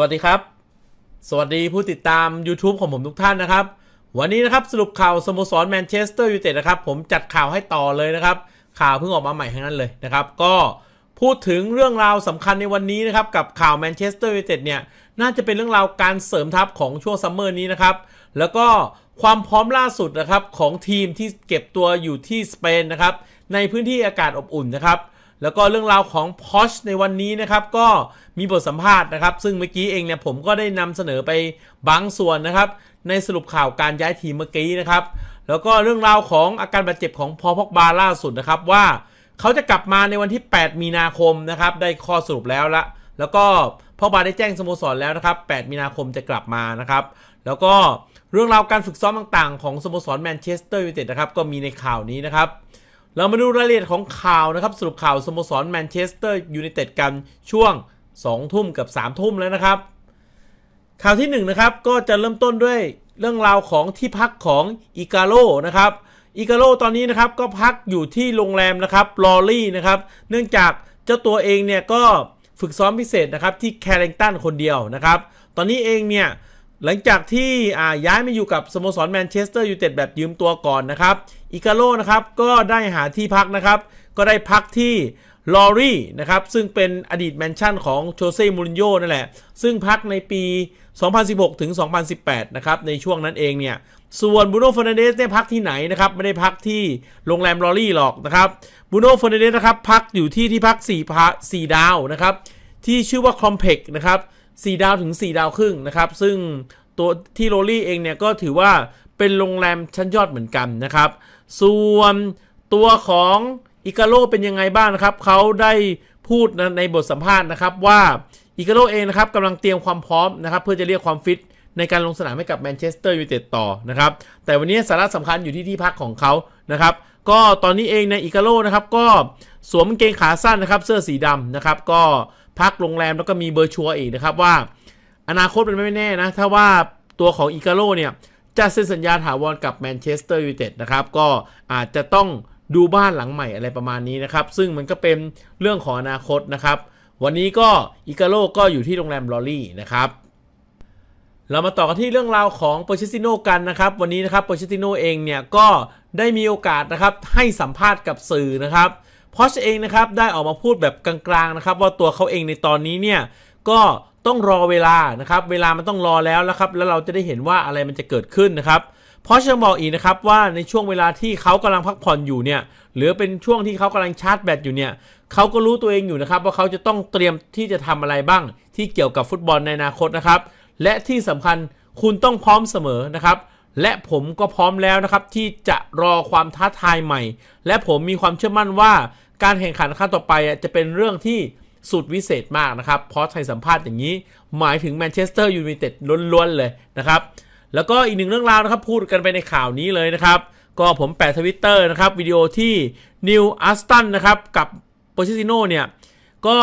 วัสดีครับ สวัสดีผู้ติดตาม YouTube ของผมทุกท่านนะครับ วันนี้นะครับสรุปข่าวสโมสรแมนเชสเตอร์ยูไนเต็ดนะครับผมจัดข่าวให้ต่อเลยนะครับ ข่าวเพิ่งออกมาใหม่ทั้งนั้นเลยนะครับ ก็พูดถึงเรื่องราวสำคัญในวันนี้นะครับกับข่าวแมนเชสเตอร์ยูไนเต็ดเนี่ยน่าจะเป็นเรื่องราวการเสริมทัพของช่วงซัมเมอร์นี้นะครับแล้วก็ความพร้อมล่าสุดนะครับของทีมที่เก็บตัวอยู่ที่สเปนนะครับในพื้นที่อากาศอบอุ่นนะครับแล้วก็เรื่องราวของ p o s ในวันนี้นะครับ ก็มีบทสัมภาษณ์นะครับ ซึ่งเมื่อกี้เองเนี่ยผมก็ได้นำเสนอไปบางส่วนนะครับ ในสรุปข่าวการย้ายทีมเมื่อกี้นะครับ แล้วก็เรื่องราวของอาการบาดเจ็บของพอพอกบาล่าสุดนะครับว่าเขาจะกลับมาในวันที่ 8 มีนาคมนะครับได้ข้อสรุปแล้วละ แล้วก็พอบาได้แจ้งสโมสรแล้วนะครับ 8 มีนาคมจะกลับมานะครับ แล้วก็เรื่องราวการฝึกซ้อมต่าง ๆของสโมสรแมนเชสเตอร์ยูไนเต็ดนะครับก็มีในข่าวนี้นะครับเรามาดูรายละเอียดของข่าวนะครับ สรุปข่าวสโมสร แมนเชสเตอร์ยูไนเต็ดกันช่วง 2 ทุ่มกับ 3 ทุ่มแล้วนะครับ ข่าวที่1นะครับก็จะเริ่มต้นด้วยเรื่องราวของที่พักของอิกาโลนะครับอิกาโลตอนนี้นะครับก็พักอยู่ที่โรงแรมนะครับลอรี่นะครับเนื่องจากเจ้าตัวเองเนี่ยก็ฝึกซ้อมพิเศษนะครับที่แคริงตันคนเดียวนะครับ ตอนนี้เองเนี่ยหลังจากที่ย้ายมาอยู่กับสโมสรแมนเชสเตอร์ยูไนเต็ดแบบยืมตัวก่อนนะครับอิกาโลนะครับก็ได้หาที่พักนะครับ ก็ได้พักที่ลอรี่นะครับซึ่งเป็นอดีตแมนชั่นของโชเซ่ มูรินโญ่นั่นแหละซึ่งพักในปี 2016ถึง2018นะครับในช่วงนั้นเองเนี่ยส่วนบูโนฟอนเดสได้พักที่ไหนนะครับไม่ได้พักที่โรงแรมลอรี่หรอกนะครับบูโนฟอนเดสนะครับพักอยู่ที่ที่พัก4พะ4ดาวนะครับที่ชื่อว่าคอมเพล็กนะครับ4ดาวถึง 4 ดาวครึ่งนะครับซึ่งตัวที่ลอรี่เองเนี่ยก็ถือว่าเป็นโรงแรมชั้นยอดเหมือนกันนะครับส่วนตัวของ อิกาโลเป็นยังไงบ้างนะครับ เขาได้พูดในบทสัมภาษณ์นะครับ ว่า อิกาโลเองนะครับกำลังเตรียมความพร้อมนะครับเพื่อจะเรียกความฟิตในการลงสนามให้กับแมนเชสเตอร์ยูไนเต็ดต่อนะครับแต่วันนี้สาระสำคัญอยู่ที่ที่พักของเขานะครับ ก็ตอนนี้เองในอิกาโลนะครับก็สวมเกงขาสั้นนะครับ เสื้อสีดำนะครับก็พักโรงแรมแล้วก็มีเบอร์ชัวอีกนะครับว่า อนาคตเป็นไม่แน่นะถ้าว่าตัวของอิกาโลเนี่ยจะเซ็นสัญญาถาวรกับแมนเชสเตอร์ยูไนเต็ดนะครับก็อาจจะต้องดูบ้านหลังใหม่อะไรประมาณนี้นะครับ ซึ่งมันก็เป็นเรื่องของอนาคตนะครับ วันนี้ก็อิกาโลก็อยู่ที่โรงแรมลอรี่นะครับ เรามาต่อกันที่เรื่องราวของโปเชติโนกันนะครับ วันนี้นะครับโปเชติโนเองเนี่ยก็ได้มีโอกาสนะครับ ให้สัมภาษณ์กับสื่อนะครับพอชเองนะครับได้ออกมาพูดแบบกลางๆนะครับว่าตัวเขาเองในตอนนี้เนี่ยก็ต้องรอเวลานะครับ เวลามันต้องรอแล้วนะครับ แล้วเราจะได้เห็นว่าอะไรมันจะเกิดขึ้นนะครับเพราะฉันบอกอีกนะครับว่าในช่วงเวลาที่เขากำลังพักผ่อนอยู่เนี่ย หรือเป็นช่วงที่เขากำลังชาร์จแบตอยู่เนี่ย เขาก็รู้ตัวเองอยู่นะครับ ว่าเขาจะต้องเตรียมที่จะทำอะไรบ้างที่เกี่ยวกับฟุตบอลในอนาคตนะครับ และที่สำคัญคุณต้องพร้อมเสมอนะครับ และผมก็พร้อมแล้วนะครับที่จะรอความท้าทายใหม่ และผมมีความเชื่อมั่นว่าการแข่งขันครั้งต่อไปจะเป็นเรื่องที่สุดวิเศษมากนะครับ เพราะไทยสัมภาษณ์อย่างนี้หมายถึงแมนเชสเตอร์ยูไนเต็ดล้วนๆ เลยนะครับ แล้วก็อีกหนึ่งเรื่องราวนะครับพูดกันไปในข่าวนี้เลยนะครับ ก็ผมแปะทวิตเตอร์นะครับ วิดีโอที่นิวอัสตันนะครับ กับโปชิติโนเนี่ยก็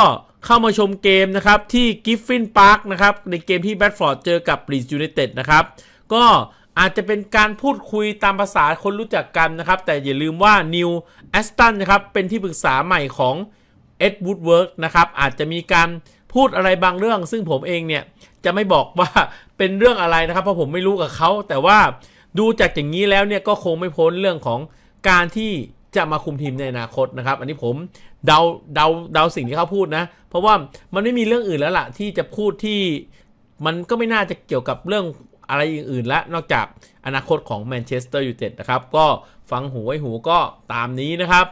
เข้ามาชมเกมนะครับ ที่กิฟฟินพาร์คนะครับ ในเกมที่แบดฟอร์ดเจอกับลีดยูไนเต็ดนะครับ ก็อาจจะเป็นการพูดคุยตามภาษาคนรู้จักกันนะครับแต่อย่าลืมว่านิวแอสตันนะครับเป็นที่ปรึกษาใหม่ของเอ็ดวูดเวิร์กนะครับ อาจจะมีการพูดอะไรบางเรื่อง ซึ่งผมเองเนี่ยจะไม่บอกว่าเป็นเรื่องอะไรนะครับ เพราะผมไม่รู้กับเขา แต่ว่าดูจากอย่างนี้แล้วเนี่ยก็คงไม่พ้นเรื่องของการที่จะมาคุมทีมในอนาคตนะครับ อันนี้ผมเดา เดา เดาสิ่งที่เขาพูดนะ เพราะว่ามันไม่มีเรื่องอื่นแล้วล่ะ ที่จะพูดที่ มันก็ไม่น่าจะเกี่ยวกับเรื่องอะไรอื่นๆละนอกจากอนาคตของแมนเชสเตอร์ยูไนเต็ดนะครับ ก็ฟังหูไว้หูก็ตามนี้นะครับ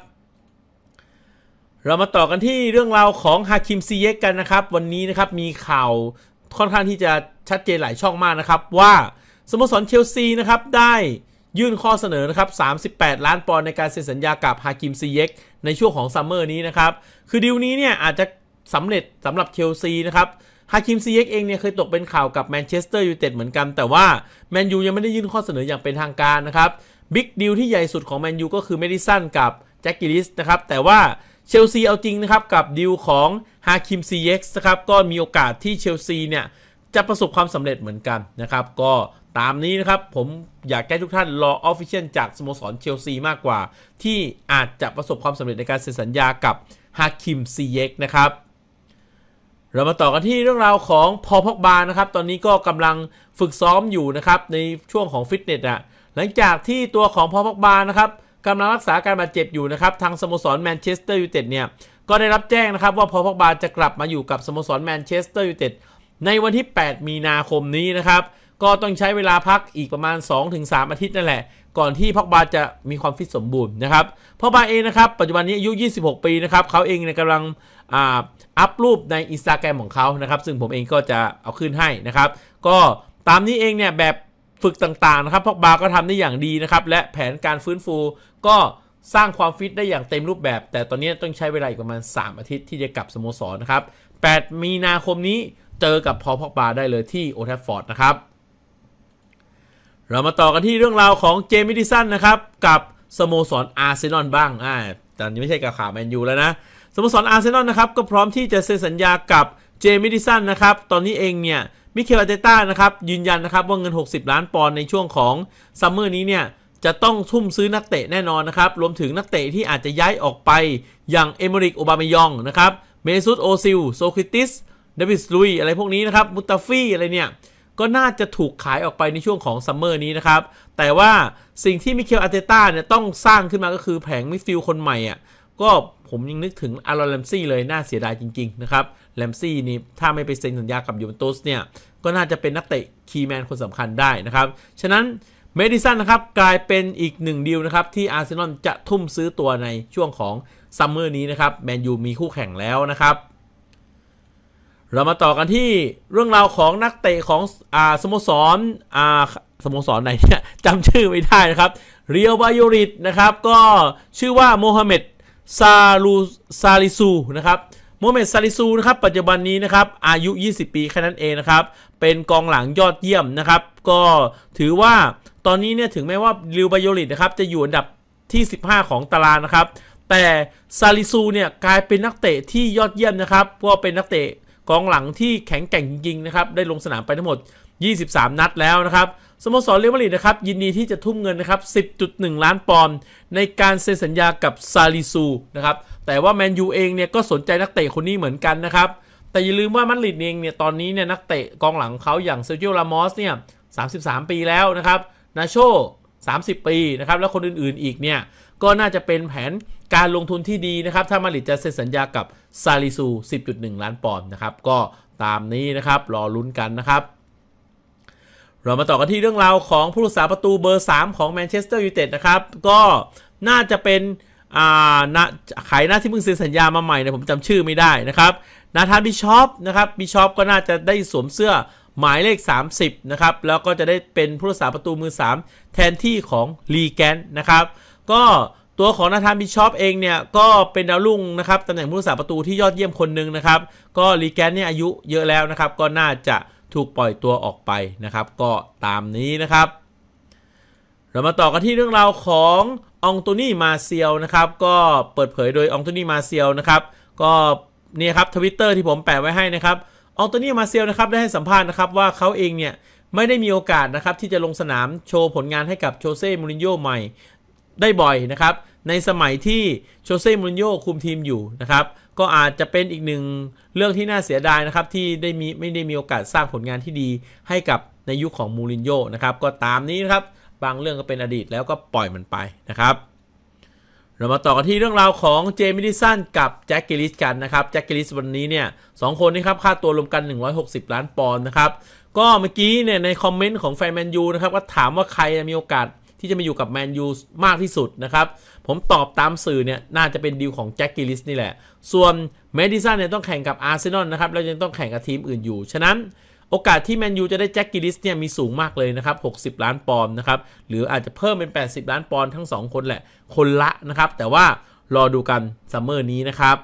เรามาต่อกันที่เรื่องราวของฮาคิมซีเยกกันนะครับ วันนี้นะครับมีข่าวค่อนข้างที่จะชัดเจนหลายช่องมากนะครับ ว่าสโมสรเชลซีนะครับได้ยื่นข้อเสนอนะครับ38 ล้านปอนด์ในการเซ็นสัญญากับฮาคิมซีเยกในช่วงของซัมเมอร์นี้นะครับ คือดีลนี้เนี่ยอาจจะสำเร็จสำหรับเชลซีนะครับฮาคิมซีเย็กเองเนี่ยเคยตกเป็นข่าวกับแมนเชสเตอร์ยูไนเต็ดเหมือนกัน แต่ว่าแมนยูยังไม่ได้ยื่นข้อเสนออย่างเป็นทางการนะครับบิ๊กดีลที่ใหญ่สุดของแมนยูก็คือเมดิสันกับแจ็คกิลิสนะครับแต่ว่าเชลซี เอาจริงนะครับ กับดิวของฮาคิมซีเอ็กซ์นะครับก็มีโอกาสที่เชลซีเนี่ยจะประสบความสำเร็จเหมือนกันนะครับ ก็ตามนี้นะครับผมอยากแก้ทุกท่านรอออฟฟิเชียลจากสโมสรเชลซีมากกว่า ที่อาจจะประสบความสำเร็จในการเซ็นสัญญากับฮาคิมซีเอ็กนะครับ เรามาต่อกันที่เรื่องราวของพอพอกบานะครับ ตอนนี้ก็กำลังฝึกซ้อมอยู่นะครับในช่วงของฟิตเนสอะหลังจากที่ตัวของพอพอกบานะครับกำลังรักษาการบาดเจ็บอยู่นะครับทางสโมสรแมนเชสเตอร์ยูไนเต็ดเนี่ยก็ได้รับแจ้งนะครับว่าพอพอกบาจะกลับมาอยู่กับสโมสรแมนเชสเตอร์ยูไนเต็ดในวันที่ 8 มีนาคมนี้นะครับ ก็ต้องใช้เวลาพักอีกประมาณ 2-3 อาทิตย์นั่นแหละ ก่อนที่พอกบาจะมีความฟิตสมบูรณ์นะครับพอกบาเองนะครับปัจจุบันนี้อายุ 26 ปีนะครับ เขาเองกำลังอัพรูปในอินสตาแกรมของเขานะครับซึ่งผมเองก็จะเอาขึ้นให้นะครับก็ตามนี้เองเนี่ยแบบฝึกต่าง ๆ นะครับพอกบาก็ทำได้อย่างดีนะครับ และแผนการฟื้นฟูก็สร้างความฟิตได้อย่างเต็มรูปแบบ แต่ตอนนี้ต้องใช้เวลาอีกประมาณ 3 อาทิตย์ที่จะกลับสโมสรนะครับ 8 มีนาคมนี้เจอกับพอพอกบาได้เลยที่โอทัฟฟอร์ดนะครับ เรามาต่อกันที่เรื่องราวของเจมิดิสันนะครับ กับสโมสรอาร์เซนอลบ้างอ่าแต่นี้ไม่ใช่กับข่าวแมนยูแล้วนะสโมสรอาร์เซนอลนะครับก็พร้อมที่จะเซ็นสัญญากับเจมิดิสันนะครับตอนนี้เองเนี่ยมิเคลอาเตต้า นะครับ ยืนยันนะครับว่าเงิน 60 ล้านปอนด์ ในช่วงของซัมเมอร์นี้ เนี่ย จะต้องทุ่มซื้อนักเตะแน่นอนนะครับ รวมถึงนักเตะที่อาจจะย้ายออกไป อย่างเอเมริกโอบามายอง นะครับ เมซุตโอซิล โซคิติส เดวิส ลุย อะไรพวกนี้นะครับมุตาฟี่อะไรเนี่ย ก็น่าจะถูกขายออกไปในช่วงของซัมเมอร์นี้นะครับ แต่ว่าสิ่งที่มิเคลอาเตต้า เนี่ย ต้องสร้างขึ้นมาก็คือแผงมิดฟิลด์คนใหม่อ่ะ ก็ผมยังนึกถึงอารอนแลมซี่เลยน่าเสียดายจริงๆนะครับแลมซี่นี่ ถ้าไม่ไปเซ็นสัญญากับยูเวนตุสเนี่ยก็น่าจะเป็นนักเตะคีแมนคนสำคัญได้นะครับ ฉะนั้นเมดิสันนะครับกลายเป็นอีกหนึ่งดีลนะครับ ที่อาร์เซนอลจะทุ่มซื้อตัวในช่วงของซัมเมอร์นี้นะครับ แมนยูมีคู่แข่งแล้วนะครับ เรามาต่อกันที่เรื่องราวของนักเตะของอ่าสโมสรอ่าสโมสรไหนเนี่ยจำชื่อไม่ได้นะครับเรียวบายูริตนะครับก็ชื่อว่าโมฮัมเหม็ดซาลูซาลิซูนะครับโมเมดซาลิซูนะครับปัจจุบันนี้นะครับอายุ 20 ปีแค่นั้นเองนะครับเป็นกองหลังยอดเยี่ยมนะครับก็ถือว่าตอนนี้เนี่ยถึงแม้ว่าลิวบายโอลิตนะครับจะอยู่อันดับที่ 15 ของตารางนะครับแต่ซาลิซูเนี่ยกลายเป็นนักเตะที่ยอดเยี่ยมนะครับก็เป็นนักเตะกองหลังที่แข็งแกร่งจริงๆนะครับได้ลงสนามไปทั้งหมด23 นัดแล้วนะครับ สโมสรเรียลมาริดนะครับ ยินดีที่จะทุ่มเงินนะครับ10.1 ล้านปอนด์ในการเซ็นสัญญากับซาลิซูนะครับ แต่ว่าแมนยูเองเนี่ยก็สนใจนักเตะคนนี้เหมือนกันนะครับ แต่อย่าลืมว่ามาดริดเองเนี่ยตอนนี้เนี่ยนักเตะกองหลังเขาอย่างเซอร์จิโอลามอสเนี่ย33 ปีแล้วนะครับ นาโช30 ปีนะครับแล้วคนอื่นๆอีกเนี่ยก็น่าจะเป็นแผนการลงทุนที่ดีนะครับ ถ้ามาดริดจะเซ็นสัญญากับซาลิซู10.1 ล้านปอนด์นะครับ ก็ตามนี้นะครับรอลุ้นกันนะครับเรามาต่อกันที่เรื่องราวของผู้รักษาประตูเบอร์ 3 ของแมนเชสเตอร์ยูไนเต็ดนะครับก็น่าจะเป็นอ่าไขายหน้าที่เพิ่งเซ็นสัญญามาใหม่เนี่ยผมจำชื่อไม่ได้นะครับนาธานบิชอปนะครับบิชอปก็น่าจะได้สวมเสื้อหมายเลข 30นะครับแล้วก็จะได้เป็นผู้รักษาประตูมือ 3 แทนที่ของลีแกนนะครับก็ตัวของนาธานบิชอปเองเนี่ยก็เป็นดาวรุ่งนะครับตำแหน่งผู้รักษาประตูที่ยอดเยี่ยมคนหนึ่งนะครับก็ลีแกนเนี่ยอายุเยอะแล้วนะครับ ก็น่าจะถูกปล่อยตัวออกไปนะครับก็ตามนี้นะครับเรามาต่อกันที่เรื่องราวขององโตนี่มาเซียลนะครับก็เปิดเผยโดยองโตนี่มาเซียลนะครับก็เนี่ยครับทวิตเตอร์ที่ผมแปะไว้ให้นะครับองโตนี่มาเซียลนะครับได้ให้สัมภาษณ์นะครับว่าเขาเองเนี่ยไม่ได้มีโอกาสนะครับที่จะลงสนามโชว์ผลงานให้กับโชเซ่มูรินโญ่ใหม่ได้บ่อยนะครับในสมัยที่โชเซ่มูนโยคุมทีมอยู่นะครับ ก็อาจจะเป็นอีกหนึ่งเรื่องที่น่าเสียดายนะครับ ที่ได้มีไม่ได้มีโอกาสสร้างผลงานที่ดีให้กับในยุคขของมูรินโญ่นะครับก็ตามนี้นะครับบางเรื่องก็เป็นอดีตแล้วก็ปล่อยมันไปนะครับ เรามาต่อกันที่เรื่องราวของเจมิลิสันกับแจ็คกิลิสกันนะครับแจ็คกิลิสวันนี้เนี่ยสคนนี้ครับค่าตัวรวมกัน 160 ล้านปอนด์นะครับก็เมื่อกี้เนี่ยในคอมเมนต์ของแฟนแมนยูนะครับก็ถามว่าใครมีโอกาสที่จะมาอยู่กับแมนยูมากที่สุดนะครับ ผมตอบตามสื่อเนี่ยน่าจะเป็นดีลของแจ็คกิลิสนี่แหละ ส่วนแมดิสันเนี่ยต้องแข่งกับอาร์เซนอลนะครับแล้วยังต้องแข่งกับทีมอื่นอยู่ ฉะนั้นโอกาสที่แมนยูจะได้แจ็คกิลิสเนี่ยมีสูงมากเลยนะครับ 60 ล้านปอนด์นะครับ หรืออาจจะเพิ่มเป็น 80 ล้านปอนด์ทั้ง 2 คนแหละ คนละนะครับ แต่ว่ารอดูกันซัมเมอร์นี้นะครับ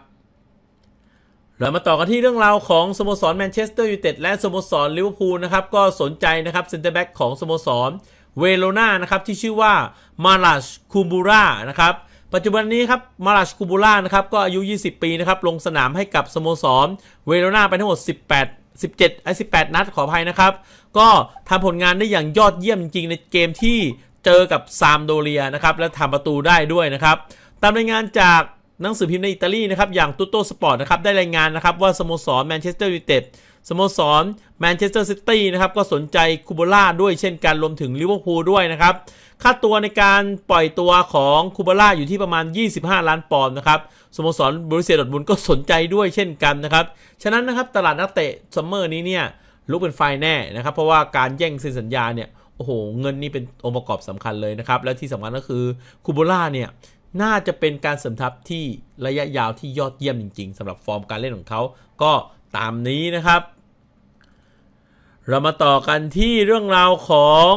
เรามาต่อกันที่เรื่องราวของสโมสรแมนเชสเตอร์ยูไนเต็ดและสโมสรลิเวอร์พูลนะครับก็สนใจนะครับเซ็นเตอร์แบ็กของสโมสรเวโรนานะครับ ที่ชื่อว่า มาลาชคูบูรานะครับ ปัจจุบันนี้ครับ มาราชคูบูรานะครับ ก็อายุ 20 ปี นะครับ ลงสนามให้กับสโมสร เวโรนาไปทั้งหมด 18 17ไอ้18 นัดขออภัยนะครับ ก็ทำผลงานได้อย่างยอดเยี่ยมจริงๆ ในเกมที่เจอกับซามโดเรียนะครับ และทำประตูได้ด้วยนะครับ ตามรายงานจากหนังสือพิมพ์ในอิตาลีนะครับ อย่างตุโตสปอร์ตนะครับ ได้รายงานนะครับว่าสโมสรแมนเชสเตอร์ยูไนเต็ดสโมสรแมนเชสเตอร์ซิตี้นะครับก็สนใจคูบูล่าด้วยเช่นกันรวมถึงลิเวอร์พูลด้วยนะครับ ค่าตัวในการปล่อยตัวของคูบูล่าอยู่ที่ประมาณ 25 ล้านปอนด์นะครับสโมสรบริเซียดอทมุนก็สนใจด้วยเช่นกันนะครับ ฉะนั้นนะครับตลาดนักเตะซัมเมอร์นี้เนี่ยลุกเป็นไฟแน่นะครับ เพราะว่าการแย่งเซ็นสัญญาเนี่ย โอ้โห เงินนี่เป็นองค์ประกอบสำคัญเลยนะครับ และที่สำคัญก็คือคูบูล่าเนี่ยน่าจะเป็นการเสริมทัพที่ระยะยาวที่ยอดเยี่ยมจริง ๆสำหรับฟอร์มการเล่นของเขาก็ตามนี้นะครับเรามาต่อกันที่เรื่องราวของ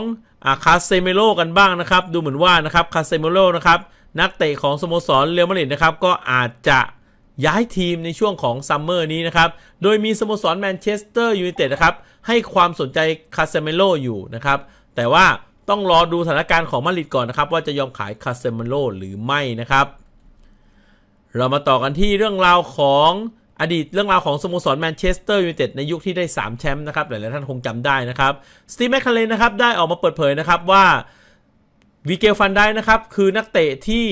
อาคาเซเมโลกันบ้างนะครับ ดูเหมือนว่านะครับคาเซเมโลนะครับนักเตะของสโมสรเรอัลมาดริดนะครับก็อาจจะย้ายทีมในช่วงของซัมเมอร์นี้นะครับ โดยมีสโมสรแมนเชสเตอร์ยูไนเต็ดนะครับ ให้ความสนใจคาเซเมโลอยู่นะครับ แต่ว่าต้องรอดูสถานการณ์ของมาดริดก่อนนะครับ ว่าจะยอมขายคาเซเมโลหรือไม่นะครับ เรามาต่อกันที่เรื่องราวของอดีตเรื่องราวของสโมสรแมนเชสเตอร์ยูไนเต็ดในยุคที่ได้ 3 แชมป์นะครับ หลายๆท่านคงจำได้นะครับสตีแมคคาเลนนะครับ ได้ออกมาเปิดเผยนะครับว่าวิเกลฟันได้นะครับ คือนักเตะที่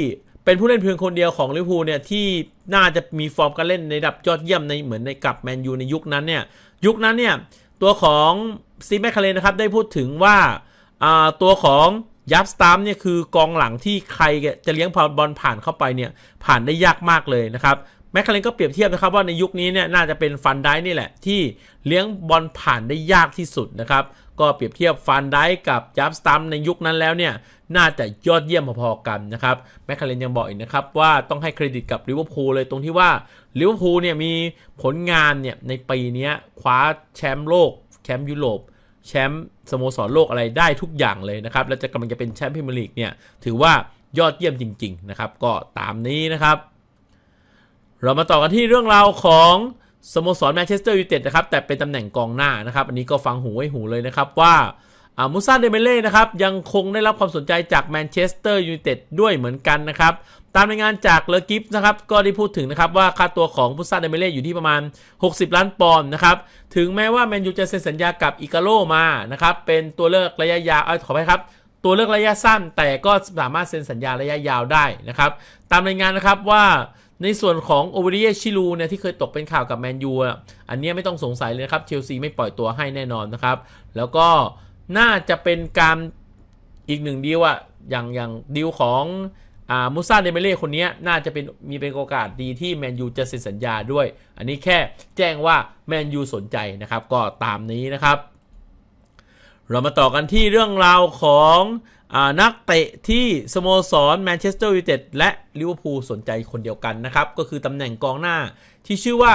เป็นผู้เล่นเพียงคนเดียวของลิเวอร์พูลเนี่ย ที่น่าจะมีฟอร์มการเล่นในระดับยอดเยี่ยมในเหมือนในกับแมนยูในยุคนั้นเนี่ยยุคนั้นเนี่ยตัวของซีแมคคาเลนนะครับได้พูดถึงว่าตัวของยับสตามเนี่ยคือกองหลังที่ใครจะเลี้ยงบอลผ่านเข้าไปเนี่ยผ่านได้ยากมากเลยนะครับแมคคาเรนก็เปรียบเทียบนะครับว่าในยุคนี้เนี่ยน่าจะเป็นฟันได้นี่แหละที่เลี้ยงบอลผ่านได้ยากที่สุดนะครับ ก็เปรียบเทียบฟันได้กับยับสตัมในยุคนั้นแล้วเนี่ยน่าจะยอดเยี่ยมพอๆกันนะครับแมคคาเรนยังบอกอีกนะครับว่าต้องให้เครดิตกับลิเวอร์พูลเลยตรงที่ว่าลิเวอร์พูลเนี่ยมีผลงานเนี่ยในปีนี้คว้าแชมป์โลกแชมป์ยุโรปแชมป์สโมสรโลกอะไรได้ทุกอย่างเลยนะครับและจะกำลังจะเป็นแชมป์พรีเมียร์ลีกเนี่ยถือว่ายอดเยี่ยมจริงๆนะครับก็ตามนี้นะครับเรามาต่อกันที่เรื่องราวของ สโมสรแมนเชสเตอร์ยูไนเต็ดนะครับ แต่เป็นตำแหน่งกองหน้านะครับ อันนี้ก็ฟังหูไว้หูเลยนะครับ ว่าอามูซาเดเมเล่นะครับ ยังคงได้รับความสนใจจากแมนเชสเตอร์ยูไนเต็ดด้วยเหมือนกันนะครับ ตามรายงานจากเลอกิฟนะครับ ก็ได้พูดถึงนะครับ ว่าค่าตัวของมูซาเดเมเล่อยู่ที่ประมาณ 60 ล้านปอนด์นะครับ ถึงแม้ว่าแมนยูจะเซ็นสัญญากับอิกาโลมานะครับเป็นตัวเลือกระยะยาวขอัยครับตัวเลือกระยะสั้นแต่ก็สามารถเซ็นสัญญาระยะยาวได้นะครับ ตามรายงานนะครับว่าในส่วนของโอเวเรียชิลูเนี่ยที่เคยตกเป็นข่าวกับแมนยูอันนี้ไม่ต้องสงสัยเลยครับ เชลซีไม่ปล่อยตัวให้แน่นอนนะครับ แล้วก็น่าจะเป็นการอีกหนึ่งดีลอะอย่างอย่างดีลของอ่ามูซาเดเมเล่คนนี้น่าจะเป็นมีเป็นโอกาสดีที่แมนยูจะเซ็นสัญญาด้วย อันนี้แค่แจ้งว่าแมนยูสนใจนะครับ ก็ตามนี้นะครับ เรามาต่อกันที่เรื่องราวของนักเตะที่สโมสรแมนเชสเตอร์ยูไนเต็ดและลิเวอร์พูลสนใจคนเดียวกันนะครับ ก็คือตำแหน่งกองหน้าที่ชื่อว่า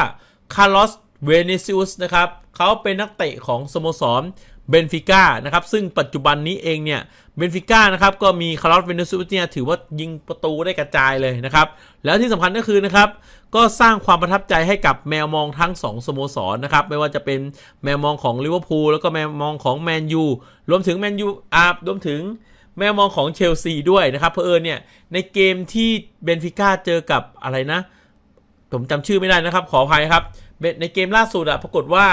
คาร์ลอสเวเนซิอุสนะครับ เขาเป็นนักเตะของสโมสรเบนฟิก้านะครับ ซึ่งปัจจุบันนี้เองเนี่ยเบนฟิก้านะครับก็มีคาร์ลอสเวเนซุสเนี่ยถือว่ายิงประตูได้กระจายเลยนะครับ แล้วที่สำคัญก็คือนะครับ ก็สร้างความประทับใจให้กับแมวมองทั้ง 2 สโมสรนะครับ ไม่ว่าจะเป็นแมวมองของลิเวอร์พูลแล้วก็แมวมองของแมนยูรวมถึงแมนยูอารวมถึงแม่มองของเชลซีด้วยนะครับเพอเอิญเนี่ยในเกมที่เบนฟิก้าเจอกับอะไรนะ ผมจำชื่อไม่ได้นะครับ ขออภัยครับ ในเกมล่าสุดอะปรากฏว่า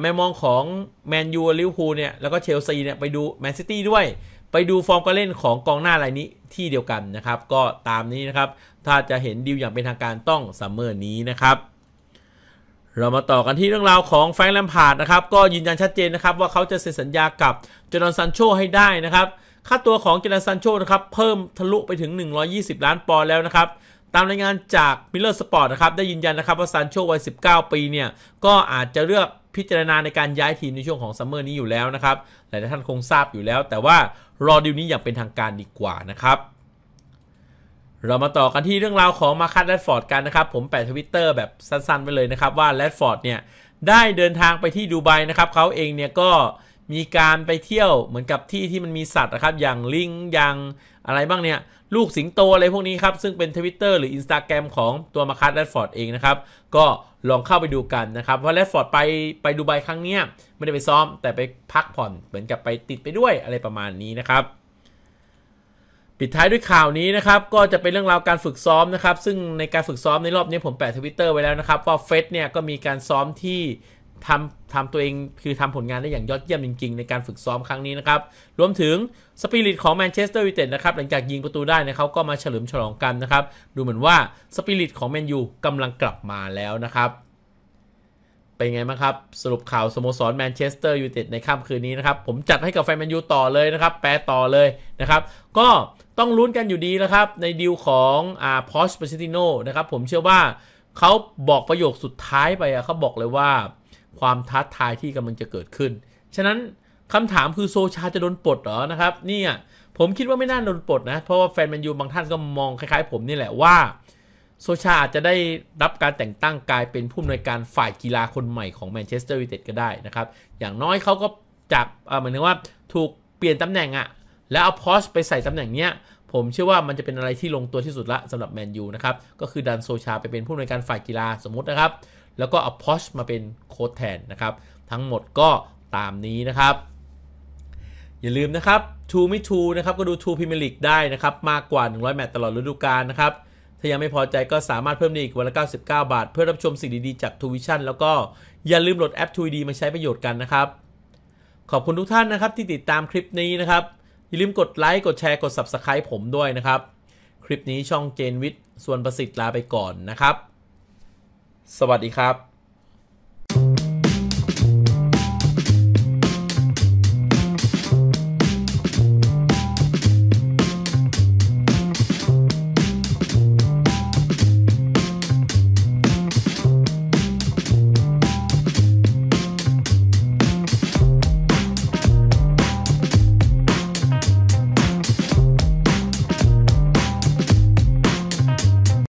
แม่มองของแมนยูลิเวอร์พูลเนี่ย แล้วก็เชลซีเนี่ยไปดูแมนซิตี้ด้วย ไปดูฟอร์มการเล่นของกองหน้ารายนี้ที่เดียวกันนะครับ ก็ตามนี้นะครับ ถ้าจะเห็นดีลอย่างเป็นทางการต้องซัมเมอร์นี้นะครับ เรามาต่อกันที่เรื่องราวของแฟรงค์แลมพาร์ดนะครับก็ยืนยันชัดเจนนะครับว่าเขาจะเซ็นสัญญากับจอร์นซันโชให้ได้นะครับค่าตัวของเจนัซันโชนะครับเพิ่มทะลุไปถึง 120 ล้านปอนด์แล้วนะครับ ตามรายงานจากมิลเลอร์สปอร์ตนะครับได้ยืนยันนะครับว่าซันโชวัย 19 ปีเนี่ยก็อาจจะเลือกพิจารณาในการย้ายทีมในช่วงของซัมเมอร์นี้อยู่แล้วนะครับ หลายท่านคงทราบอยู่แล้วแต่ว่ารอดิวนี้อย่างเป็นทางการดีกว่านะครับ เรามาต่อกันที่เรื่องราวของมาคัสแรดฟอร์ดกันนะครับ ผมแปะทวิตเตอร์แบบสั้นๆ ไปเลยนะครับว่าแรดฟอร์ดเนี่ยได้เดินทางไปที่ดูไบนะครับเขาเองเนี่ยก็มีการไปเที่ยวเหมือนกับที่ที่มันมีสัตว์นะครับ อย่างลิง อย่างอะไรบ้างเนี่ย ลูกสิงโตอะไรพวกนี้ครับ ซึ่งเป็น Twitter หรือ Instagram ของตัวมาคัสแรดฟอร์ดเองนะครับ ก็ลองเข้าไปดูกันนะครับ เพราะแรดฟอร์ดไปไปดูใบครั้งเนี้ย ไม่ได้ไปซ้อมแต่ไปพักผ่อน เหมือนกับไปติดไปด้วยอะไรประมาณนี้นะครับ ปิดท้ายด้วยข่าวนี้นะครับ ก็จะเป็นเรื่องราวการฝึกซ้อมนะครับ ซึ่งในการฝึกซ้อมในรอบนี้ผมแปะทวิตเตอร์ไว้แล้วนะครับว่าเฟสเนี่ยก็มีการซ้อมที่ทำทำตัวเองคือทำผลงานได้อย่างยอดเยี่ยมจริงๆ ในการฝึกซ้อมครั้งนี้นะครับ รวมถึงสปิริตของแมนเชสเตอร์ยูไนเต็ดนะครับหลังจากยิงประตูได้นะเขาก็มาเฉลิมฉลองกันนะครับ ดูเหมือนว่าสปิริตของแมนยูกำลังกลับมาแล้วนะครับ เป็นไงบ้างครับ สรุปข่าว สโมสรแมนเชสเตอร์ยูไนเต็ดในค่ำคืนนี้นะครับ ผมจัดให้กับแฟนแมนยูต่อเลยนะครับ แปลต่อเลยนะครับ ก็ต้องลุ้นกันอยู่ดีนะครับ ในดีลของอาพอชเปอร์เชติโนนะครับผมเชื่อว่าเขาบอกประโยคสุดท้ายไปอะเขาบอกเลยว่าความท้าทายที่กำลังจะเกิดขึ้น ฉะนั้นคำถามคือโซชาจะโดนปลดหรอนะครับเนี่ยผมคิดว่าไม่น่าโดนปลดนะ เพราะว่าแฟนแมนยูบางท่านก็มองคล้ายๆผมนี่แหละว่า โซชาอาจจะได้รับการแต่งตั้งกลายเป็นผู้อำนวยการฝ่ายกีฬาคนใหม่ของแมนเชสเตอร์ยูไนเต็ดก็ได้นะครับ อย่างน้อยเขาก็จับเหมือนว่าถูกเปลี่ยนตำแหน่งอะแล้วเอาพอสไปใส่ตำแหน่งเนี้ยผมเชื่อว่ามันจะเป็นอะไรที่ลงตัวที่สุดละสำหรับแมนยูนะครับก็คือดันโซชาไปเป็นผู้อำนวยการฝ่ายกีฬาสมมตินะครับแล้วก็เอา posh มาเป็นโค้ดแทนนะครับ ทั้งหมดก็ตามนี้นะครับ อย่าลืมนะครับ t ูไม่ t ูนะครับ ก็ดู t ูพ Premier League ได้นะครับ มากกว่า 100 แมตช์ตลอดฤดูกาลนะครับ ถ้ายังไม่พอใจก็สามารถเพิ่มได้อีกวันละ99 บาท เพื่อรับชมสิ่งดีๆ จาก t u v i s i o n แล้วก็อย่าลืมโหลดแอป t u ีมาใช้ประโยชน์กันนะครับ ขอบคุณทุกท่านนะครับที่ติดตามคลิปนี้นะครับ อย่าลืมกดไลค์กดแชร์กด Subscribe ผมด้วยนะครับ คลิปนี้ช่องเจนวิทย์ส่วนประสิทธิ์ลาไปก่อนนะครับสวัสดีครับ